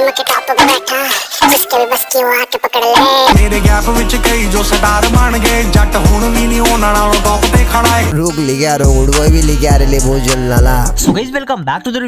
की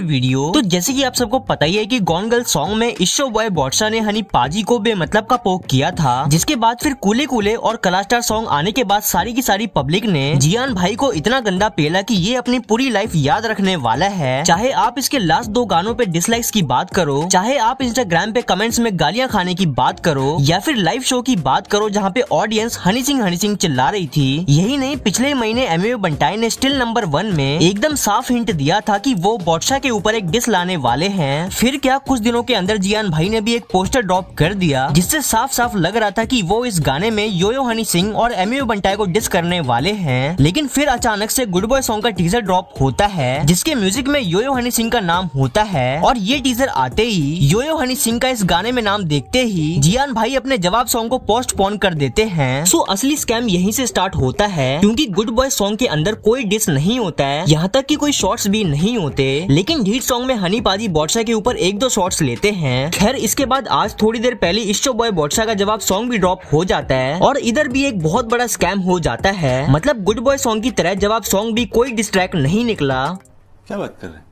वीडियो तो जैसे कि आप सबको पता ही है कि गॉन गर्ल सॉन्ग में इशो बॉय बॉडशाह ने हनी पाजी को बेमतलब का पोक किया था जिसके बाद फिर कूले कूले और कलास्टार सॉन्ग आने के बाद सारी की सारी पब्लिक ने जियान भाई को इतना गंदा पेला की ये अपनी पूरी लाइफ याद रखने वाला है चाहे आप इसके लास्ट दो गानों पे डिसलाइक्स की बात करो चाहे आप इंस्टाग्राम पे कमेंट्स में गालियां खाने की बात करो या फिर लाइव शो की बात करो जहाँ पे audience Honey Singh Honey Singh चिल्ला रही थी यही नहीं पिछले महीने एम बंटाई ने स्टिल नंबर वन में एकदम साफ हिंट दिया था की वो बॉदशाह के ऊपर एक डिस लाने वाले है फिर क्या कुछ दिनों के अंदर जियान भाई ने भी एक पोस्टर ड्रॉप कर दिया जिससे साफ साफ लग रहा था की वो इस गाने में योयो हनी सिंह और एम बंटाई को डिस करने वाले है लेकिन फिर अचानक से गुड बॉय सॉन्ग का टीजर ड्रॉप होता है जिसके म्यूजिक में योयो हनी सिंह का नाम होता है और ये टीजर आते ही यो यो हनी सिंह का इस गाने में नाम देखते ही जियान भाई अपने जवाब सॉन्ग को पोस्ट पोन कर देते हैं सो असली स्कैम यहीं से स्टार्ट होता है क्योंकि गुड बॉय सॉन्ग के अंदर कोई डिस नहीं होता है यहाँ तक कि कोई शॉर्ट्स भी नहीं होते लेकिन ढीट सॉन्ग में हनी पाजी बॉडशाह के ऊपर एक दो शॉर्ट्स लेते हैं खैर इसके बाद आज थोड़ी देर पहले इस बॉय बॉडशाह का जवाब सॉन्ग भी ड्रॉप हो जाता है और इधर भी एक बहुत बड़ा स्कैम हो जाता है मतलब गुड बॉय सॉन्ग की तरह जवाब सॉन्ग भी कोई डिस्ट्रैक्ट नहीं निकला क्या बात कर रहे हैं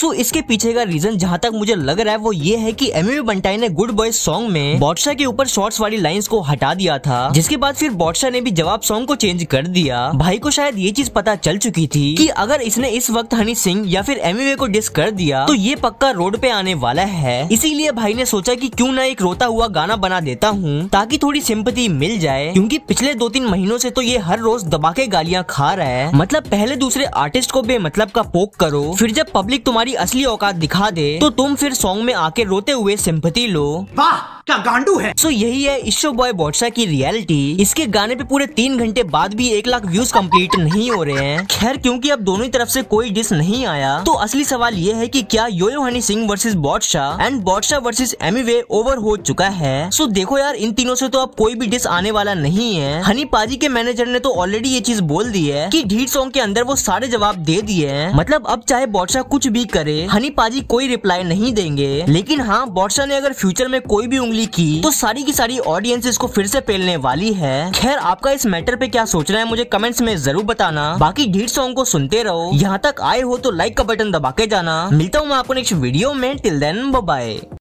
सो इसके पीछे का रीजन जहाँ तक मुझे लग रहा है वो ये है की एम बंटाई ने गुड बॉय सॉन्ग में बॉडशाह के ऊपर शॉर्ट्स वाली लाइन को हटा दिया था जिसके बाद फिर बॉडशाह ने भी जवाब सॉन्ग को चेंज कर दिया भाई को शायद ये चीज पता चल चुकी थी कि अगर इसने इस वक्त हनी सिंह या फिर एम को डिस कर दिया तो ये पक्का रोड पे आने वाला है इसीलिए भाई ने सोचा कि क्यों ना एक रोता हुआ गाना बना देता हूँ ताकि थोड़ी सिंपति मिल जाए क्योंकि पिछले दो तीन महीनों से तो ये हर रोज दबा के गालियाँ खा रहा है मतलब पहले दूसरे आर्टिस्ट को बेमतलब का पोक करो फिर जब पब्लिक तुम्हारी तुम्हारी असली औकात दिखा दे तो तुम फिर सॉन्ग में आके रोते हुए सिंपति लो वाह का गांडू है सो so, यही है इशो बॉय बॉटशाह की रियलिटी इसके गाने पे पूरे तीन घंटे बाद भी एक लाख व्यूज कंप्लीट नहीं हो रहे हैं खैर क्योंकि अब दोनों ही तरफ से कोई डिस नहीं आया तो असली सवाल ये है कि क्या Yo Yo Honey Singh versus Badshah and Badshah versus Emiway over हो चुका है सो so, देखो यार इन तीनों से तो अब कोई भी डिस आने वाला नहीं है हनी पाजी के मैनेजर ने तो ऑलरेडी ये चीज बोल दी है की ढीठ सॉन्ग के अंदर वो सारे जवाब दे दिए है मतलब अब चाहे बॉटशाह कुछ भी करे हनी पाजी कोई रिप्लाई नहीं देंगे लेकिन हाँ बॉटशाह ने अगर फ्यूचर में कोई भी उंगली खुलाखुली की तो सारी की सारी ऑडियंस इसको फिर से पेलने वाली है खैर आपका इस मैटर पे क्या सोचना है मुझे कमेंट्स में जरूर बताना बाकी ढीर सॉन्ग को सुनते रहो यहाँ तक आए हो तो लाइक का बटन दबा के जाना मिलता हूँ मैं आपको नेक्स्ट वीडियो में टिल देन बाय